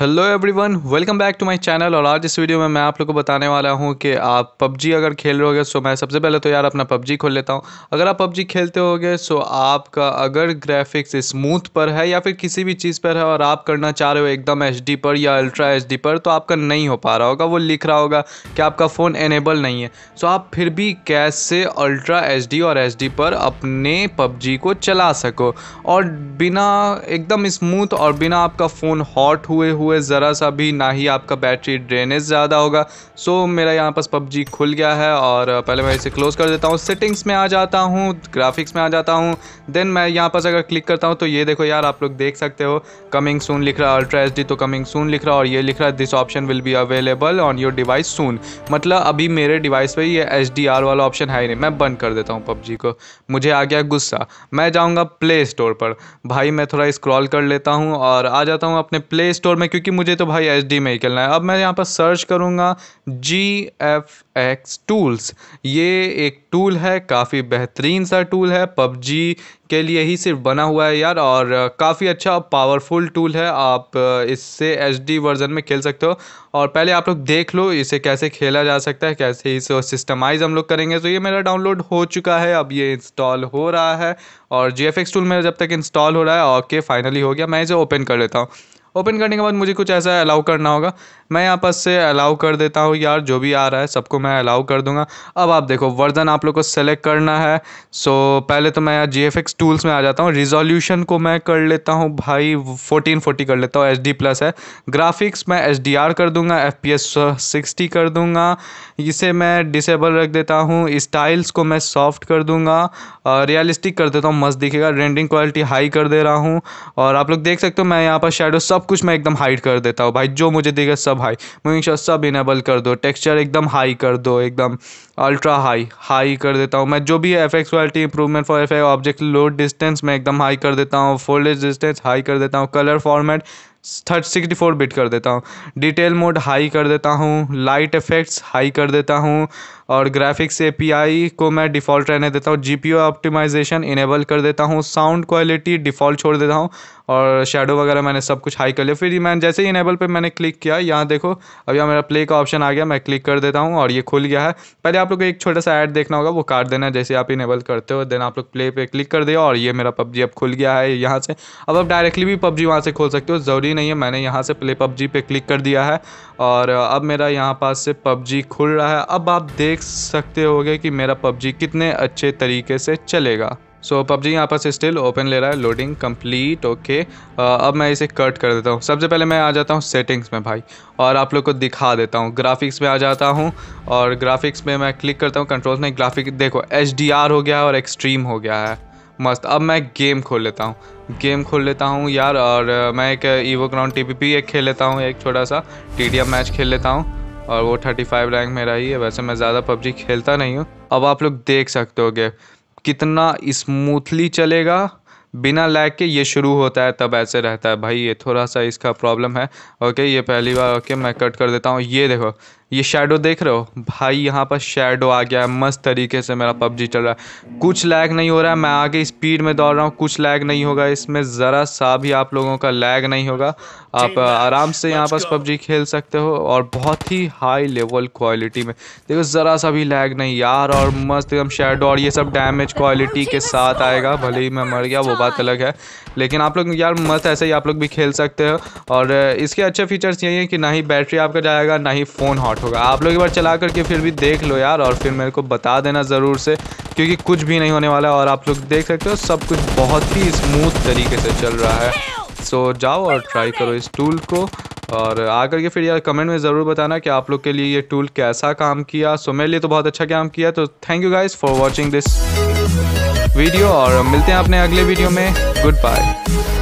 hello everyone welcome back to my channel और आज इस वीडियो में मैं आप लोगों को बताने वाला हूं कि आप पबजी अगर खेल रहे होगे सो मैं सबसे पहले तो यार अपना पबजी खोल लेता हूं अगर आप पबजी खेलते होगे सो आपका अगर ग्राफिक्स स्मूथ पर है या फिर किसी भी चीज़ पर है और आप करना चाह रहे हो एकदम एच पर या अल्ट्रा एच पर तो आपका नहीं हो पा रहा होगा वो लिख रहा होगा कि आपका फ़ोन एनेबल नहीं है सो आप फिर भी कैसे अल्ट्रा एच और एच पर अपने पबजी को चला सको और बिना एकदम स्मूथ और बिना आपका फ़ोन हॉट हुए हुए हुए ज़रा सा भी ना ही आपका बैटरी ड्रेनेज ज़्यादा होगा सो so, मेरा यहाँ पास पबजी खुल गया है और पहले मैं इसे क्लोज़ कर देता हूँ सेटिंग्स में आ जाता हूँ ग्राफिक्स में आ जाता हूँ देन मैं यहाँ पास अगर क्लिक करता हूँ तो ये देखो यार आप लोग देख सकते हो कमिंग सून लिख रहा है अल्ट्रा एच तो कमिंग सून लिख रहा और ये लिख रहा है this option will be available on your device soon मतलब अभी मेरे डिवाइस पर ये एच वाला ऑप्शन है ही नहीं मैं बंद कर देता हूँ पबजी को मुझे आ गया गुस्सा मैं जाऊँगा प्ले स्टोर पर भाई मैं थोड़ा स्क्रॉल कर लेता हूँ और आ जाता हूँ अपने प्ले स्टोर में क्योंकि मुझे तो भाई एच में ही खेलना है अब मैं यहाँ पर सर्च करूँगा जी एफ एक्स टूल्स ये एक टूल है काफ़ी बेहतरीन सा टूल है पबजी के लिए ही सिर्फ बना हुआ है यार और काफ़ी अच्छा पावरफुल टूल है आप इससे एच वर्ज़न में खेल सकते हो और पहले आप लोग देख लो इसे कैसे खेला जा सकता है कैसे इसे सिस्टमाइज हम लोग करेंगे तो ये मेरा डाउनलोड हो चुका है अब ये इंस्टॉल हो रहा है और जी टूल मेरा जब तक इंस्टॉल हो रहा है ओके फाइनली हो गया मैं इसे ओपन कर लेता हूँ ओपन करने के बाद मुझे कुछ ऐसा अलाउ करना होगा मैं यहाँ पास से अलाउ कर देता हूँ यार जो भी आ रहा है सबको मैं अलाउ कर दूंगा अब आप देखो वर्जन आप लोग को सेलेक्ट करना है सो पहले तो मैं यहाँ जी टूल्स में आ जाता हूँ रिजोल्यूशन को मैं कर लेता हूँ भाई फोर्टीन फोर्टी कर लेता हूँ एच प्लस है ग्राफिक्स मैं एच कर दूंगा एफ पी सिक्सटी कर दूंगा इसे मैं डिसेबल रख देता हूँ स्टाइल्स को मैं सॉफ्ट कर दूंगा रियलिस्टिक कर देता हूँ मस्त दिखेगा रेंडिंग क्वालिटी हाई कर दे रहा हूँ और आप लोग देख सकते हो मैं यहाँ पर शेडो सब कुछ मैं एकदम हाइड कर देता हूँ भाई जो मुझे देगा सब हाई मूविंग शॉट सब इनेबल कर दो टेक्सचर एकदम हाई कर दो एकदम अल्ट्रा हाई हाई कर देता हूँ मैं जो भी F X quality improvement for F object load distance मैं एकदम हाई कर देता हूँ फोल्डेज डिस्टेंस हाई कर देता हूँ colour format thirty sixty four bit कर देता हूँ डिटेल मोड हाई कर देता हूँ लाइट इफेक्ट्स हाई कर देता हूँ और ग्राफिक्स ए को मैं डिफ़ॉल्ट रहने देता हूँ जी पी ऑप्टिमाइजेशन इनेबल कर देता हूँ साउंड क्वालिटी डिफ़ॉल्ट छोड़ देता हूँ और शेडो वगैरह मैंने सब कुछ हाई कर लिया फिर मैंने जैसे ही इनेबल पे मैंने क्लिक किया यहाँ देखो अब यहाँ मेरा प्ले का ऑप्शन आ गया मैं क्लिक कर देता हूँ और ये खुल गया है पहले आप लोग को एक छोटा सा ऐड देखना होगा वो काट देना जैसे आप इनेबल करते हो देन आप लोग प्ले पे क्लिक कर दिया और ये मेरा पबजी अब खुल गया है यहाँ से अब आप डायरेक्टली भी पबजी वहाँ से खोल सकते हो ज़रूरी नहीं है मैंने यहाँ से प्ले पबजी पर क्लिक कर दिया है और अब मेरा यहाँ पास से पबजी खुल रहा है अब आप देख सकते होगे कि मेरा पबजी कितने अच्छे तरीके से चलेगा सो पबजी यहाँ पास स्टिल ओपन ले रहा है लोडिंग कंप्लीट ओके अब मैं इसे कट कर देता हूँ सबसे पहले मैं आ जाता हूँ सेटिंग्स में भाई और आप लोग को दिखा देता हूँ ग्राफिक्स में आ जाता हूँ और ग्राफिक्स में मैं क्लिक करता हूँ कंट्रोल्स में ग्राफिक देखो एच हो गया और एक्सट्रीम हो गया है मस्त अब मैं गेम खोल लेता हूँ गेम खोल लेता हूँ यार और मैं एक ईवो ग्राउंड टी पी एक खेल लेता हूँ एक छोटा सा टी मैच खेल लेता हूँ और वो थर्टी फाइव रैंक मेरा ही है वैसे मैं ज़्यादा पबजी खेलता नहीं हूँ अब आप लोग देख सकते हो गे कितना स्मूथली चलेगा बिना लैग के ये शुरू होता है तब ऐसे रहता है भाई ये थोड़ा सा इसका प्रॉब्लम है ओके ये पहली बार ओके मैं कट कर देता हूँ ये देखो ये शेडो देख रहे हो भाई यहाँ पर शेडो आ गया है मस्त तरीके से मेरा पबजी चल रहा है कुछ लैग नहीं हो रहा है मैं आगे स्पीड में दौड़ रहा हूँ कुछ लैग नहीं होगा इसमें ज़रा सा भी आप लोगों का लैग नहीं होगा आप आराम से यहाँ पर पबजी खेल सकते हो और बहुत ही हाई लेवल क्वालिटी में देखो ज़रा सा भी लैग नहीं यार और मस्त एकदम शेडो और ये सब डैमेज क्वालिटी के साथ आएगा भले ही मैं मर गया वो बात अलग है लेकिन आप लोग यार मस्त ऐसे ही आप लोग भी खेल सकते हो और इसके अच्छे फीचर्स यही हैं कि ना ही बैटरी आपका जाएगा ना ही फ़ोन हॉट स्टार्ट होगा आप लोग एक बार चला करके फिर भी देख लो यार और फिर मेरे को बता देना ज़रूर से क्योंकि कुछ भी नहीं होने वाला और आप लोग देख सकते हो सब कुछ बहुत ही स्मूथ तरीके से चल रहा है सो so, जाओ और ट्राई करो इस टूल को और आकर के फिर यार कमेंट में ज़रूर बताना कि आप लोग के लिए ये टूल कैसा काम किया सो so, मेरे लिए तो बहुत अच्छा काम किया तो thank you guys for watching this video और मिलते हैं अपने अगले वीडियो में गुड बाय